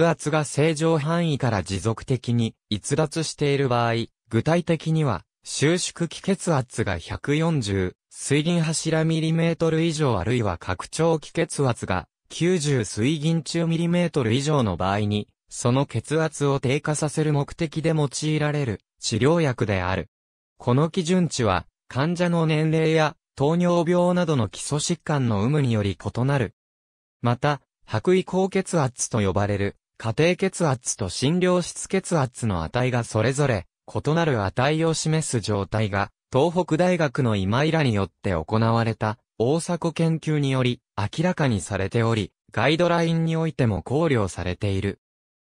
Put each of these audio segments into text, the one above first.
圧が正常範囲から持続的に逸脱している場合、具体的には、収縮気血圧が140、水銀柱ミリメートル以上あるいは拡張気血圧が90水銀中ミリメートル以上の場合に、その血圧を低下させる目的で用いられる治療薬である。この基準値は、患者の年齢や糖尿病などの基礎疾患の有無により異なる。また、白衣高血圧と呼ばれる家庭血圧と診療室血圧の値がそれぞれ異なる値を示す状態が、東北大学の今井らによって行われた大阪研究により明らかにされており、ガイドラインにおいても考慮されている。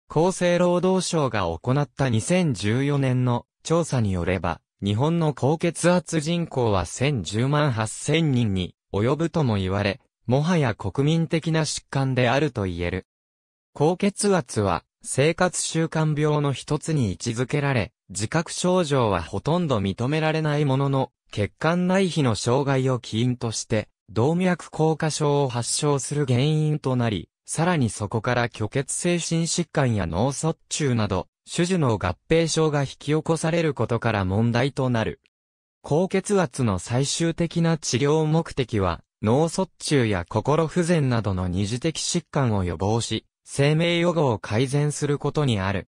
厚生労働省が行った2014年の調査によれば、日本の高血圧人口は1010万8000人に及ぶとも言われ、もはや国民的な疾患であると言える。高血圧は生活習慣病の一つに位置づけられ、自覚症状はほとんど認められないものの、血管内皮の障害を起因として、動脈硬化症を発症する原因となり、さらにそこから虚血性心疾患や脳卒中など、種々の合併症が引き起こされることから問題となる。高血圧の最終的な治療目的は、脳卒中や心不全などの二次的疾患を予防し、生命予後を改善することにある。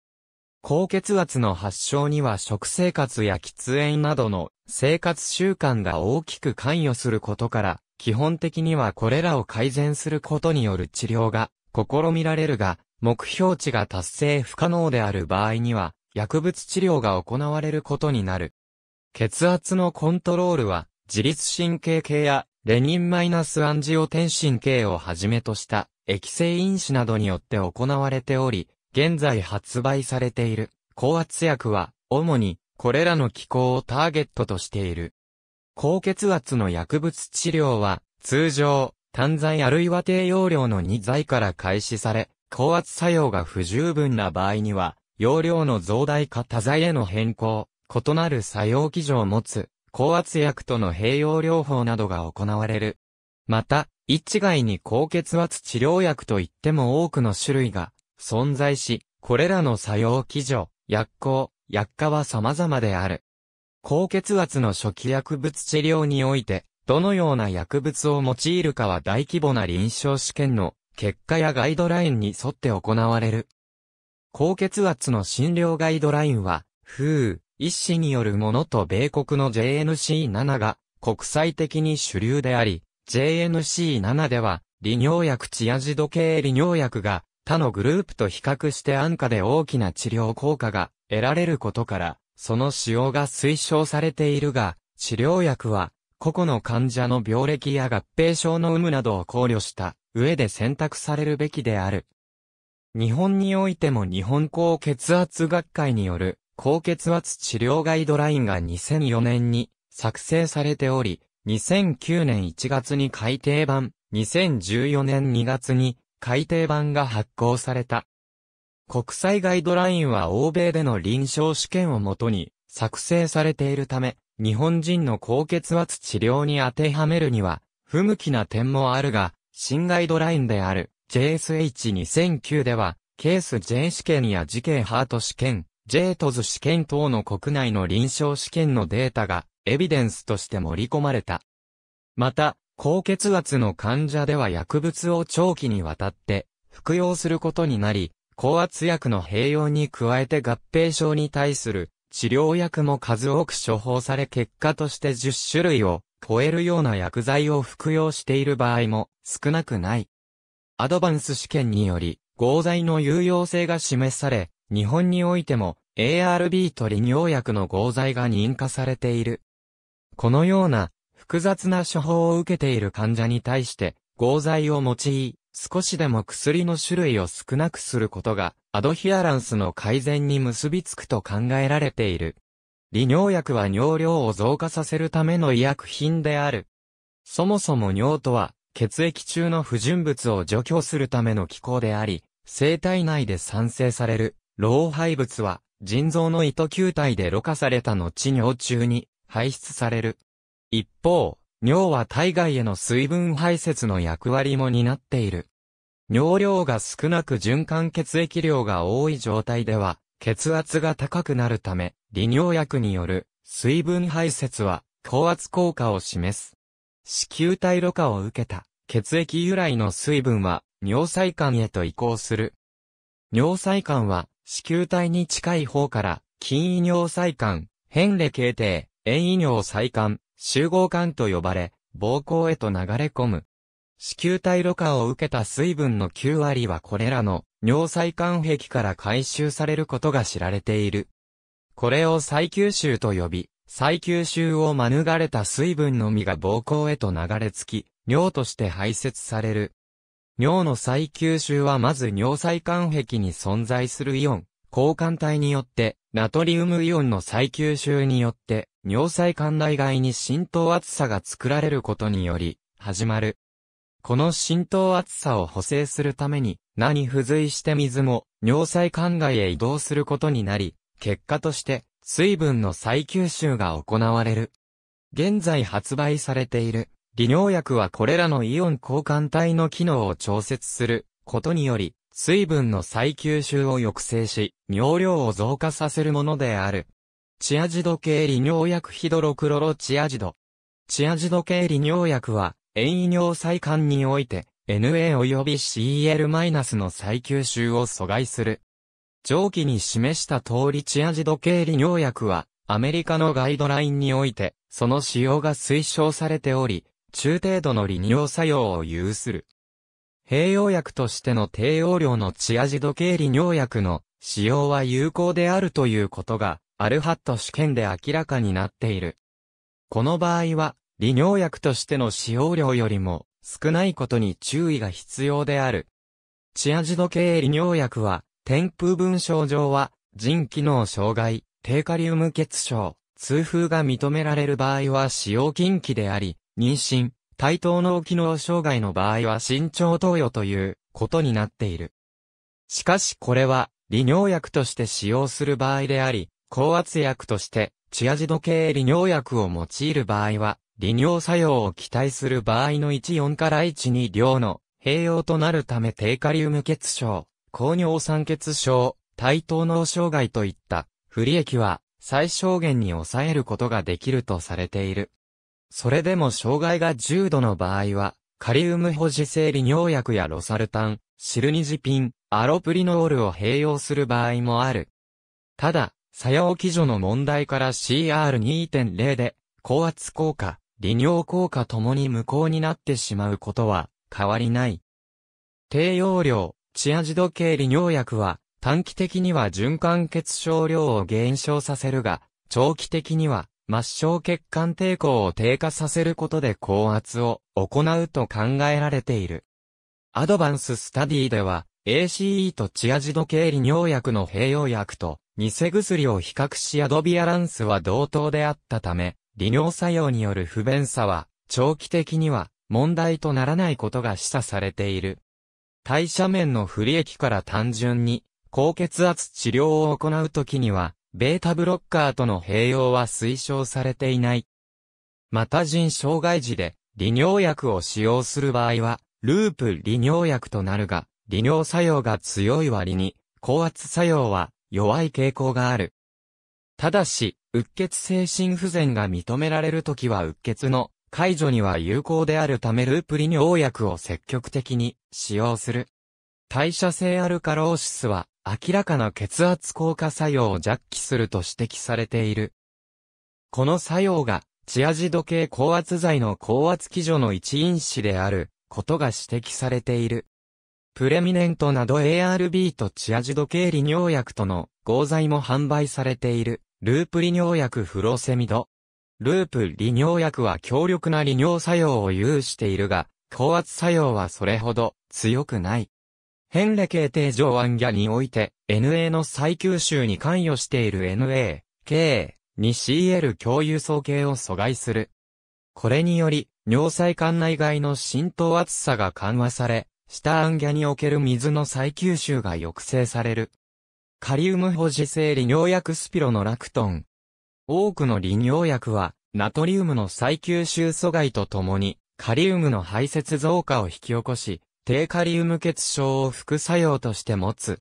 高血圧の発症には食生活や喫煙などの生活習慣が大きく関与することから、基本的にはこれらを改善することによる治療が試みられるが、目標値が達成不可能である場合には、薬物治療が行われることになる。血圧のコントロールは、自律神経系やレニンマイナスアンジオテン神経系をはじめとした液性因子などによって行われており、現在発売されている高圧薬は、主にこれらの機構をターゲットとしている。高血圧の薬物治療は、通常、単剤あるいは低容量の2剤から開始され、高圧作用が不十分な場合には、容量の増大か多剤への変更、異なる作用基準を持つ、高圧薬との併用療法などが行われる。また、一概に高血圧治療薬といっても多くの種類が存在し、これらの作用基準、薬効、薬価は様々である。高血圧の初期薬物治療において、どのような薬物を用いるかは大規模な臨床試験の結果やガイドラインに沿って行われる。高血圧の診療ガイドラインは、風、医師によるものと米国の JNC7 が国際的に主流であり、JNC7 では、利尿薬チアジド系利尿薬が他のグループと比較して安価で大きな治療効果が得られることから、その使用が推奨されているが、治療薬は個々の患者の病歴や合併症の有無などを考慮した上で選択されるべきである。日本においても日本高血圧学会による高血圧治療ガイドラインが2004年に作成されており、2009年1月に改訂版、2014年2月に改訂版が発行された。国際ガイドラインは欧米での臨床試験をもとに作成されているため、日本人の高血圧治療に当てはめるには、不向きな点もあるが、新ガイドラインである JSH2009 では、ケース J 試験や時系ハート試験、J トズ試験等の国内の臨床試験のデータがエビデンスとして盛り込まれた。また、高血圧の患者では薬物を長期にわたって服用することになり、高圧薬の併用に加えて合併症に対する治療薬も数多く処方され結果として10種類を超えるような薬剤を服用している場合も少なくない。アドバンス試験により合剤の有用性が示され、日本においても ARB と利尿薬の合剤が認可されている。このような複雑な処方を受けている患者に対して合剤を用い、少しでも薬の種類を少なくすることがアドヒアランスの改善に結びつくと考えられている。利尿薬は尿量を増加させるための医薬品である。そもそも尿とは血液中の不純物を除去するための機構であり、生体内で産生される老廃物は腎臓の糸球体でろ過された後尿中に排出される。一方、尿は体外への水分排泄の役割も担っている。尿量が少なく循環血液量が多い状態では、血圧が高くなるため、利尿薬による水分排泄は高圧効果を示す。子宮体露過を受けた血液由来の水分は尿細管へと移行する。尿細管は子宮体に近い方から、筋胃尿細管、変レ形定、遠異尿再管、集合管と呼ばれ、膀胱へと流れ込む。子宮体露過を受けた水分の9割はこれらの尿細管壁から回収されることが知られている。これを再吸収と呼び、再吸収を免れた水分のみが膀胱へと流れ着き、尿として排泄される。尿の再吸収はまず尿細管壁に存在するイオン、交換体によって、ナトリウムイオンの再吸収によって、尿細管内外に浸透厚さが作られることにより、始まる。この浸透厚さを補正するために、何付随して水も尿細管外へ移動することになり、結果として水分の再吸収が行われる。現在発売されている利尿薬はこれらのイオン交換体の機能を調節することにより、水分の再吸収を抑制し、尿量を増加させるものである。チアジド系利尿薬ヒドロクロロチアジド。チアジド系利尿薬は、遠位尿細管において、NA 及び CL- の再吸収を阻害する。上記に示した通りチアジド系利尿薬は、アメリカのガイドラインにおいて、その使用が推奨されており、中程度の利尿作用を有する。併用薬としての低用量のチアジド系利尿薬の使用は有効であるということがアルハット試験で明らかになっている。この場合は、利尿薬としての使用量よりも少ないことに注意が必要である。チアジド系利尿薬は、添付文章上は、腎機能障害、低カリウム血症、痛風が認められる場合は使用禁忌であり、妊娠、対等脳機能障害の場合は慎重投与ということになっている。しかしこれは、利尿薬として使用する場合であり、高圧薬として、チアジド系利尿薬を用いる場合は、利尿作用を期待する場合の14から12量の併用となるため低カリウム血症、高尿酸血症、対等脳障害といった不利益は最小限に抑えることができるとされている。それでも障害が重度の場合は、カリウム保持性利尿薬やロサルタン、シルニジピン、アロプリノールを併用する場合もある。ただ、作用基準の問題から CR2.0 で、高圧効果、利尿効果ともに無効になってしまうことは変わりない。低用量、チアジド系利尿薬は、短期的には循環血症量を減少させるが、長期的には末梢血管抵抗を低下させることで高圧を行うと考えられている。アドバンススタディでは、ACE とチアジド系利尿薬の併用薬と、偽薬を比較しアドビアランスは同等であったため、利尿作用による不便さは、長期的には問題とならないことが示唆されている。代謝面の不利益から単純に、高血圧治療を行うときには、ベータブロッカーとの併用は推奨されていない。また人障害時で、利尿薬を使用する場合は、ループ利尿薬となるが、利尿作用が強い割に、高圧作用は弱い傾向がある。ただし、うっ血性心不全が認められるときはうっ血の解除には有効であるためループ利尿薬を積極的に使用する。代謝性アルカローシスは明らかな血圧効果作用を弱気すると指摘されている。この作用がチアジド系高圧剤の高圧基準の一因子であることが指摘されている。プレミネントなど ARB とチアジド系利尿薬との合剤も販売されている、ループ利尿薬フロセミド。ループ利尿薬は強力な利尿作用を有しているが、高圧作用はそれほど強くない。ヘンレ系定常暗ギャにおいて、NA の再吸収に関与している NA、K、に CL 共有層系を阻害する。これにより、尿細管内外の浸透圧差が緩和され、下暗下における水の再吸収が抑制される。カリウム保持性利尿薬スピロノラクトン。多くの利尿薬は、ナトリウムの再吸収阻害とともに、カリウムの排泄増加を引き起こし、低カリウム血症を副作用として持つ。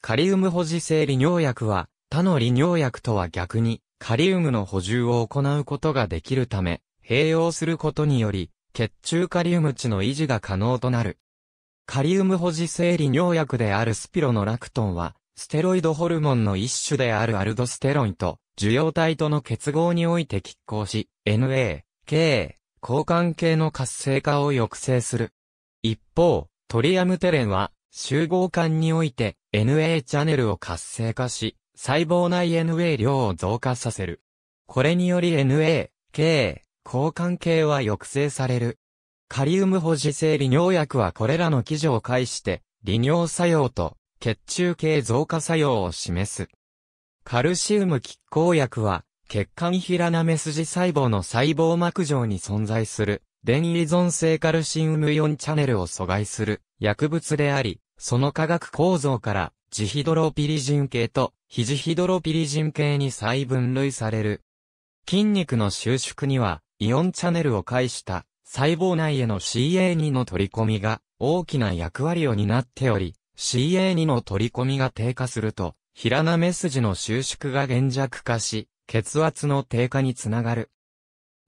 カリウム保持性利尿薬は、他の利尿薬とは逆に、カリウムの補充を行うことができるため、併用することにより、血中カリウム値の維持が可能となる。カリウム保持生理尿薬であるスピロのラクトンは、ステロイドホルモンの一種であるアルドステロンと、受容体との結合において拮抗し、NA、K、交換系の活性化を抑制する。一方、トリアムテレンは、集合管において NA チャンネルを活性化し、細胞内 NA 量を増加させる。これにより NA、K、交換系は抑制される。カリウム保持性利尿薬はこれらの基準を介して、利尿作用と血中系増加作用を示す。カルシウム拮抗薬は、血管平なめ筋細胞の細胞膜上に存在する、電依存性カルシウムイオンチャネルを阻害する薬物であり、その化学構造から、ジヒドロピリジン系とヒジヒドロピリジン系に再分類される。筋肉の収縮には、イオンチャネルを介した細胞内への CA2 の取り込みが大きな役割を担っており、CA2 の取り込みが低下すると、平なスジの収縮が減弱化し、血圧の低下につながる。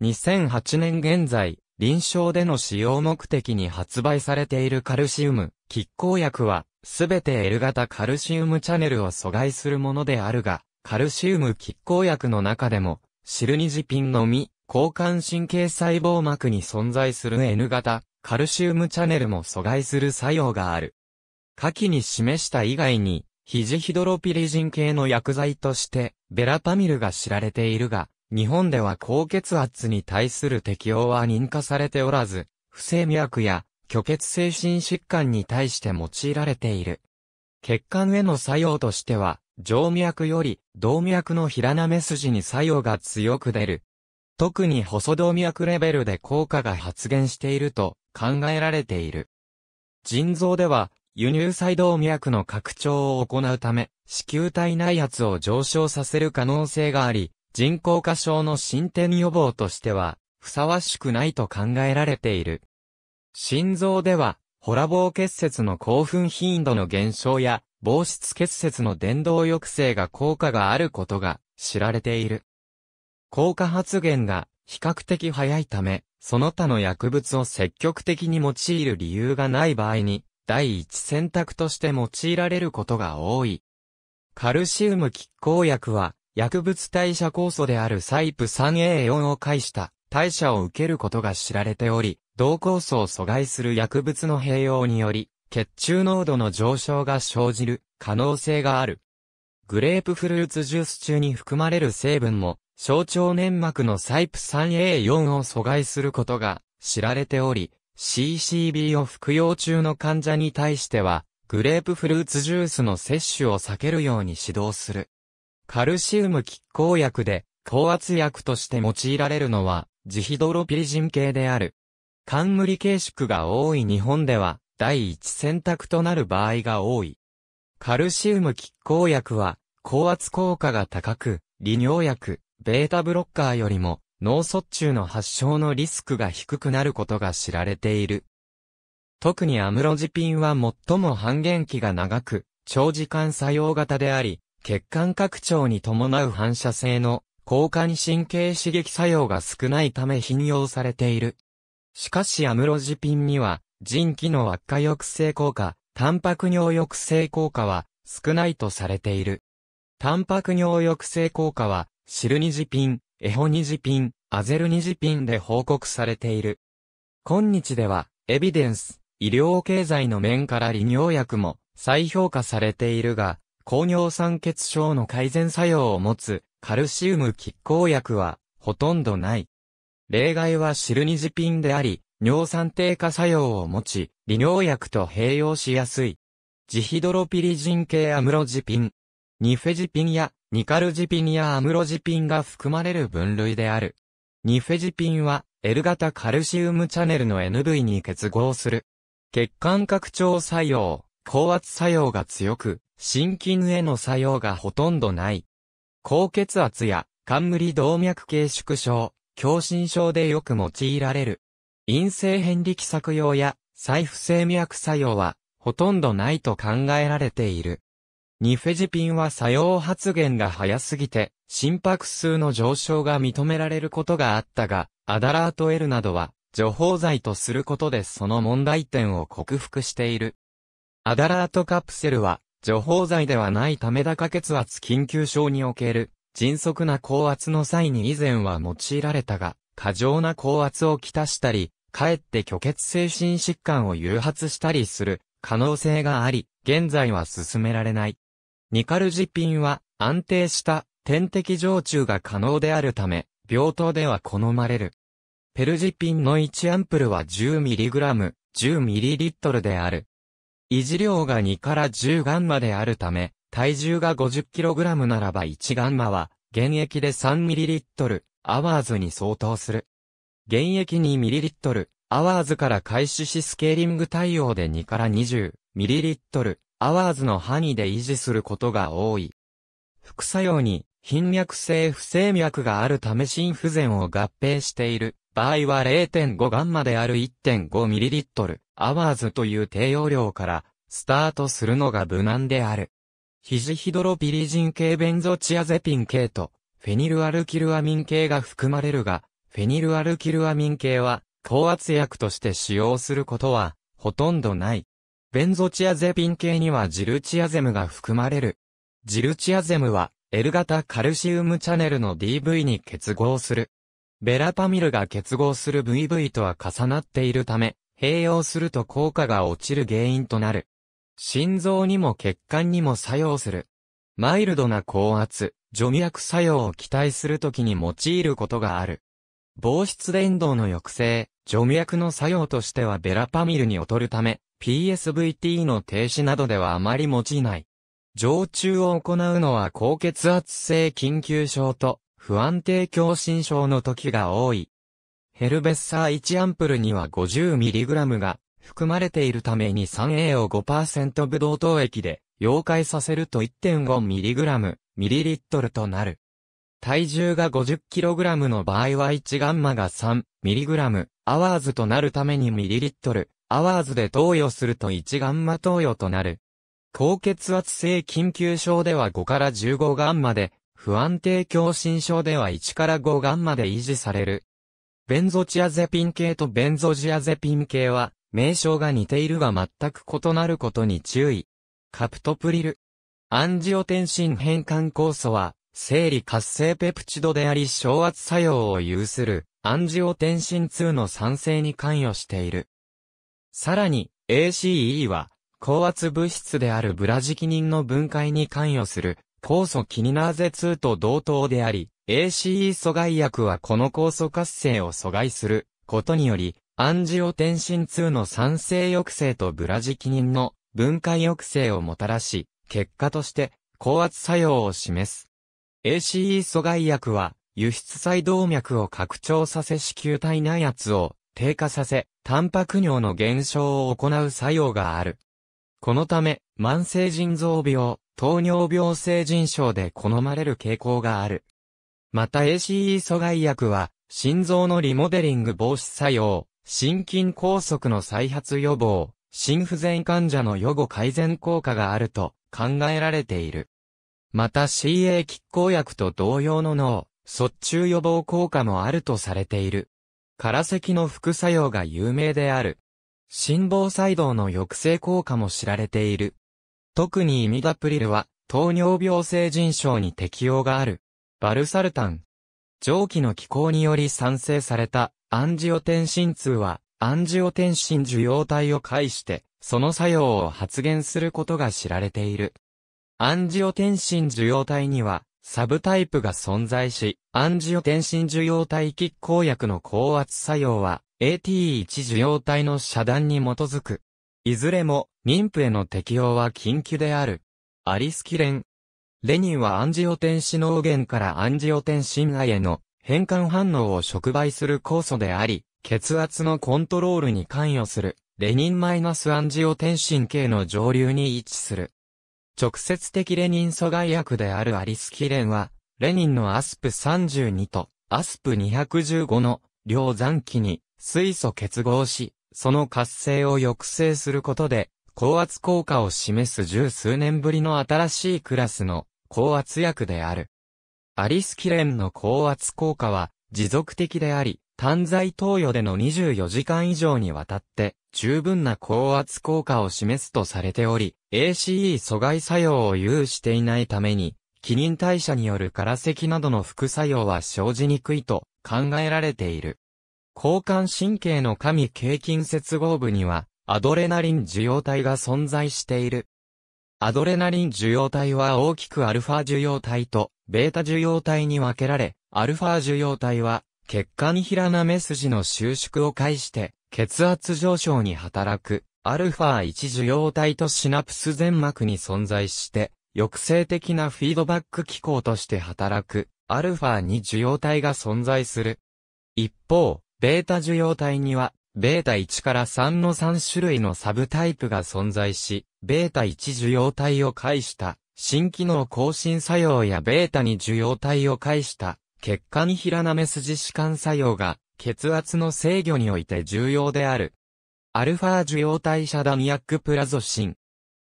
2008年現在、臨床での使用目的に発売されているカルシウム、拮抗薬は、すべて L 型カルシウムチャネルを阻害するものであるが、カルシウム拮抗薬の中でも、シルニジピンのみ、交感神経細胞膜に存在する N 型、カルシウムチャネルも阻害する作用がある。下記に示した以外に、ヒジヒドロピリジン系の薬剤として、ベラパミルが知られているが、日本では高血圧に対する適応は認可されておらず、不整脈や虚血性心疾患に対して用いられている。血管への作用としては、静脈より動脈の平なめ筋に作用が強く出る特に細動脈レベルで効果が発現していると考えられている。腎臓では、輸入細動脈の拡張を行うため、子宮体内圧を上昇させる可能性があり、人工化症の進展予防としては、ふさわしくないと考えられている。心臓では、ホラ棒結節の興奮頻度の減少や、防湿結節の伝導抑制が効果があることが知られている。効果発現が比較的早いため、その他の薬物を積極的に用いる理由がない場合に、第一選択として用いられることが多い。カルシウム拮抗薬は、薬物代謝酵素であるサイプ 3A4 を介した代謝を受けることが知られており、同酵素を阻害する薬物の併用により、血中濃度の上昇が生じる可能性がある。グレープフルーツジュース中に含まれる成分も、小腸粘膜のサイプ 3A4 を阻害することが知られており、CCB を服用中の患者に対しては、グレープフルーツジュースの摂取を避けるように指導する。カルシウム拮抗薬で、高圧薬として用いられるのは、ジヒドロピリジン系である。冠形式が多い日本では、第一選択となる場合が多い。カルシウム拮抗薬は、高圧効果が高く、利尿薬、ベータブロッカーよりも、脳卒中の発症のリスクが低くなることが知られている。特にアムロジピンは最も半減期が長く、長時間作用型であり、血管拡張に伴う反射性の交換神経刺激作用が少ないため頻用されている。しかしアムロジピンには、腎機能悪化抑制効果、タンパク尿抑制効果は少ないとされている。タンパク尿抑制効果は、シルニジピン、エホニジピン、アゼルニジピンで報告されている。今日では、エビデンス、医療経済の面から利尿薬も再評価されているが、高尿酸血症の改善作用を持つカルシウム拮抗薬はほとんどない。例外はシルニジピンであり、尿酸低下作用を持ち、利尿薬と併用しやすい。ジヒドロピリジン系アムロジピン。ニフェジピンやニカルジピンやアムロジピンが含まれる分類である。ニフェジピンは L 型カルシウムチャネルの NV に結合する。血管拡張作用、高圧作用が強く、心筋への作用がほとんどない。高血圧や冠動脈系縮小、狭心症でよく用いられる。陰性変力作用や再不整脈作用はほとんどないと考えられている。ニフェジピンは作用発現が早すぎて心拍数の上昇が認められることがあったが、アダラート L などは除法剤とすることでその問題点を克服している。アダラートカプセルは除法剤ではないため高血圧緊急症における迅速な高圧の際に以前は用いられたが、過剰な高圧をきたしたり、かえって虚血精神疾患を誘発したりする可能性があり、現在は進められない。ニカルジピンは安定した点滴常駐が可能であるため、病棟では好まれる。ペルジピンの1アンプルは 10mg、10ml である。維持量が2から10ガンマであるため、体重が 50kg ならば1ガンマは、現役で 3ml、アワーズに相当する。現役 2ml、アワーズから開始しスケーリング対応で2から 20ml、アワーズの範囲で維持することが多い。副作用に、頻脈性不整脈があるため心不全を合併している場合は0.5ガンマである 1.5ml アワーズという低用量からスタートするのが無難である。ヒジヒドロピリジン系ベンゾチアゼピン系とフェニルアルキルアミン系が含まれるが、フェニルアルキルアミン系は、高圧薬として使用することは、ほとんどない。ベンゾチアゼピン系にはジルチアゼムが含まれる。ジルチアゼムは、L 型カルシウムチャネルの DV に結合する。ベラパミルが結合する VV とは重なっているため、併用すると効果が落ちる原因となる。心臓にも血管にも作用する。マイルドな高圧、除脈作用を期待するときに用いることがある。防湿伝導の抑制、除脈の作用としてはベラパミルに劣るため、PSVT の停止などではあまり用いない。常駐を行うのは高血圧性緊急症と不安定狭心症の時が多い。ヘルベッサー1アンプルには 50mg が含まれているために 3A を5%ブドウ糖液で溶解させると 1.5mg、ミリリットルとなる。体重が 50kg の場合は1ガンマが 3mg アワーズとなるためにミリリットルアワーズで投与すると1ガンマ投与となる。高血圧性緊急症では5から15ガンマで、不安定狭心症では1から5ガンマで維持される。ベンゾチアゼピン系とベンゾジアゼピン系は、名称が似ているが全く異なることに注意。カプトプリル。アンジオテンシン変換酵素は、生理活性ペプチドであり昇圧作用を有するアンジオテンシン2の酸性に関与している。さらに ACE は高圧物質であるブラジキニンの分解に関与する酵素キニナーゼ2と同等であり ACE 阻害薬はこの酵素活性を阻害することによりアンジオテンシン2の酸性抑制とブラジキニンの分解抑制をもたらし、結果として高圧作用を示す。ACE 阻害薬は、輸出細動脈を拡張させ子宮体内圧を低下させ、タンパク尿の減少を行う作用がある。このため、慢性腎臓病、糖尿病性腎症で好まれる傾向がある。また ACE 阻害薬は、心臓のリモデリング防止作用、心筋梗塞の再発予防、心不全患者の予後改善効果があると考えられている。また CA 拮抗薬と同様の脳、卒中予防効果もあるとされている。空石の副作用が有名である。心房細動の抑制効果も知られている。特にイミダプリルは糖尿病性腎症に適用がある。バルサルタン。蒸気の気候により産生されたアンジオテンシン2はアンジオテンシン受容体を介してその作用を発現することが知られている。アンジオテンシン受容体には、サブタイプが存在し、アンジオテンシン受容体拮抗薬の高圧作用は、AT1 受容体の遮断に基づく。いずれも、妊婦への適用は緊急である。アリスキレン。レニンはアンジオテンシノーからアンジオテンシンへの変換反応を触媒する酵素であり、血圧のコントロールに関与する、レニンマイナスアンジオテンシン系の上流に位置する。直接的レニン阻害薬であるアリスキレンは、レニンのアスプ32とアスプ215の両残機に水素結合し、その活性を抑制することで、高圧効果を示す十数年ぶりの新しいクラスの高圧薬である。アリスキレンの高圧効果は持続的であり、単剤投与での24時間以上にわたって十分な高圧効果を示すとされており、ACE 阻害作用を有していないために、気輪代謝による空石などの副作用は生じにくいと考えられている。交換神経の神経筋接合部には、アドレナリン受容体が存在している。アドレナリン受容体は大きくアルファ受容体とベータ受容体に分けられ、アルファ受容体は血管に平な目筋の収縮を介して血圧上昇に働く、アルファ1受容体とシナプス全膜に存在して、抑制的なフィードバック機構として働く、アルファ2受容体が存在する。一方、ベータ受容体には、ベータ1から3の3種類のサブタイプが存在し、ベータ1受容体を介した新機能更新作用やベータ2受容体を介した血管ひらなめ筋弛緩作用が血圧の制御において重要である。アルファ受容体遮断薬プラゾシン。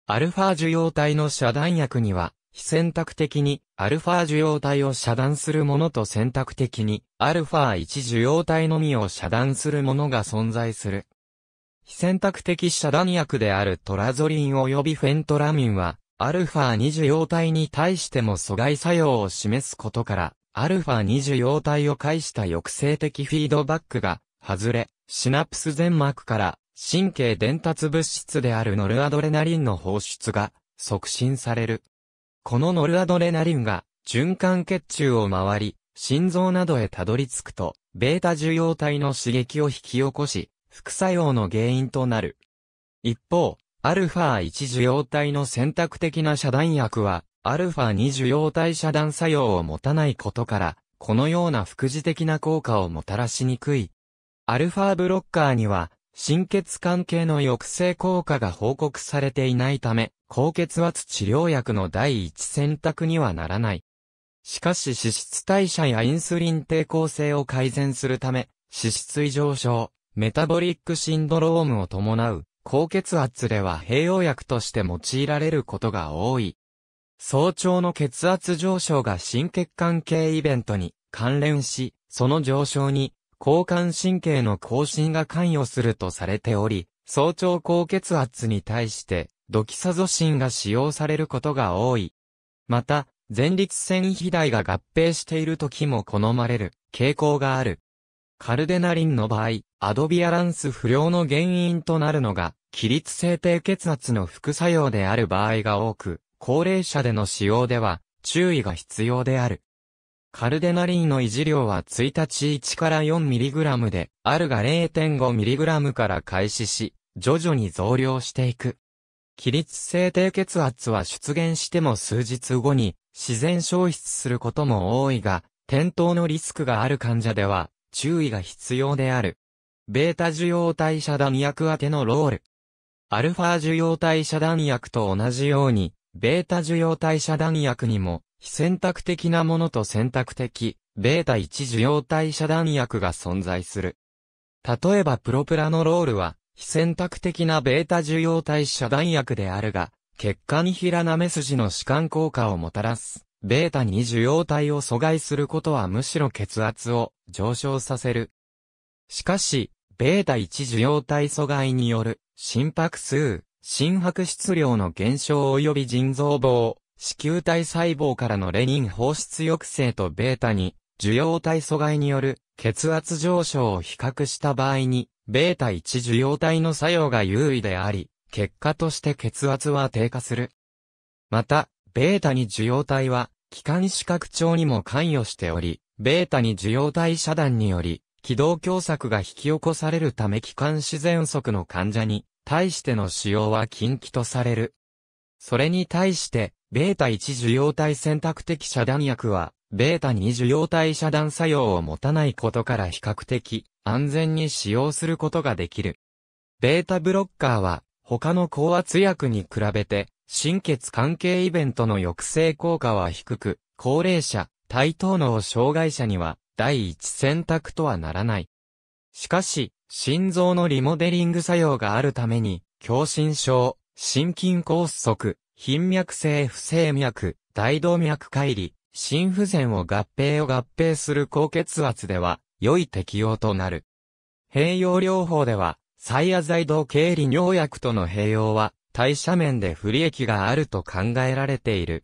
アルファ受容体の遮断薬には、非選択的にアルファ受容体を遮断するものと選択的にアルファ1受容体のみを遮断するものが存在する。非選択的遮断薬であるトラゾリン及びフェントラミンは、アルファ2受容体に対しても阻害作用を示すことから、アルファ2 0様体を介した抑制的フィードバックが外れ、シナプス全膜から神経伝達物質であるノルアドレナリンの放出が促進される。このノルアドレナリンが循環血中を回り、心臓などへたどり着くと、ベータ受容体の刺激を引き起こし、副作用の原因となる。一方、アルファ1受容体の選択的な遮断薬は、アルファ2受容体遮断作用を持たないことから、このような副次的な効果をもたらしにくい。アルファブロッカーには、心血関係の抑制効果が報告されていないため、高血圧治療薬の第一選択にはならない。しかし脂質代謝やインスリン抵抗性を改善するため、脂質異常症、メタボリックシンドロームを伴う、高血圧では併用薬として用いられることが多い。早朝の血圧上昇が心血管系イベントに関連し、その上昇に交感神経の更新が関与するとされており、早朝高血圧に対してドキサゾシンが使用されることが多い。また、前立腺肥大が合併している時も好まれる傾向がある。カルデナリンの場合、アドビアランス不良の原因となるのが、起立性低血圧の副作用である場合が多く、高齢者での使用では注意が必要である。カルデナリンの維持量は1日1から 4mg で、あるが 0.5mg から開始し、徐々に増量していく。起立性低血圧は出現しても数日後に自然消失することも多いが、転倒のリスクがある患者では注意が必要である。ベータ受容体遮断薬宛てのロール。アルファ受容体遮断薬と同じようにベータ受容体遮断薬にも、非選択的なものと選択的、ベータ1受容体遮断薬が存在する。例えばプロプラノロールは、非選択的なベータ受容体遮断薬であるが、結果に平な目筋の弛緩効果をもたらす。ベータに受容体を阻害することはむしろ血圧を上昇させる。しかし、ベータ1受容体阻害による心拍数、心拍質量の減少及び腎臓棒、子宮体細胞からのレニン放出抑制とベータに、受容体阻害による血圧上昇を比較した場合に、ベータ1受容体の作用が優位であり、結果として血圧は低下する。また、ベータ2受容体は、気管視覚症にも関与しており、ベータ2受容体遮断により、気道狭窄が引き起こされるため気管自然則の患者に、対しての使用は禁忌とされる。それに対して、ベータ1受容体選択的遮断薬は、ベータ2受容体遮断作用を持たないことから比較的安全に使用することができる。ベータブロッカーは他の高圧薬に比べて心血関係イベントの抑制効果は低く、高齢者、対等脳障害者には第一選択とはならない。しかし、心臓のリモデリング作用があるために、狭心症、心筋梗塞、頻脈性不整脈、大動脈解離、心不全を合併を合併する高血圧では、良い適用となる。併用療法では、イア剤道経理尿薬との併用は、代謝面で不利益があると考えられている。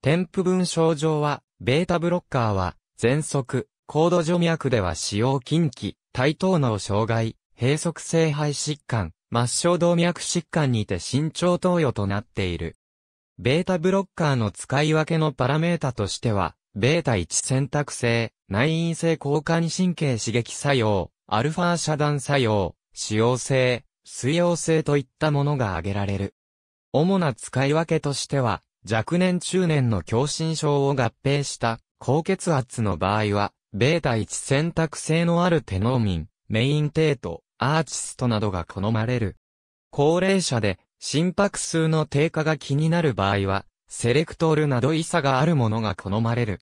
添付分症状は、ベータブロッカーは、喘息、高度除脈では使用禁忌、対等脳障害、閉塞性肺疾患、末梢動脈疾患にて慎重投与となっている。ベータブロッカーの使い分けのパラメータとしては、ベータ1選択性、内因性交換神経刺激作用、アルファ遮断作用、使用性、水溶性といったものが挙げられる。主な使い分けとしては、若年中年の狭心症を合併した高血圧の場合は、ベータ1選択性のあるテノーミン、メインテート、アーチストなどが好まれる。高齢者で心拍数の低下が気になる場合は、セレクトールなど異差があるものが好まれる。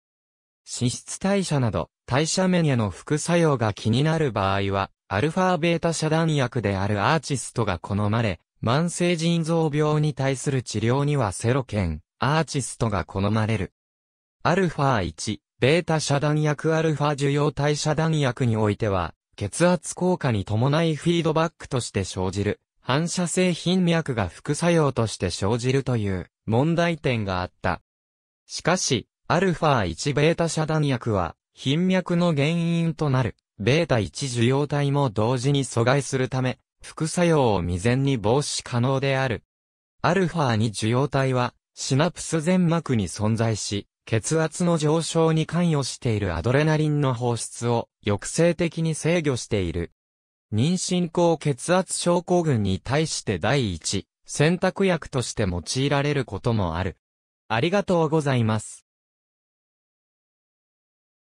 脂質代謝など、代謝面への副作用が気になる場合は、アルファベータ遮断薬であるアーチストが好まれ、慢性腎臓病に対する治療にはセロケン、アーチストが好まれる。アルファ1、ベータ遮断薬アルファ受容体遮断薬においては、血圧効果に伴いフィードバックとして生じる、反射性頻脈が副作用として生じるという問題点があった。しかし、アルファ1ベータ遮断薬は、頻脈の原因となる、ベータ1受容体も同時に阻害するため、副作用を未然に防止可能である。アルファ2受容体は、シナプス全膜に存在し、血圧の上昇に関与しているアドレナリンの放出を抑制的に制御している。妊娠高血圧症候群に対して第一、選択薬として用いられることもある。ありがとうございます。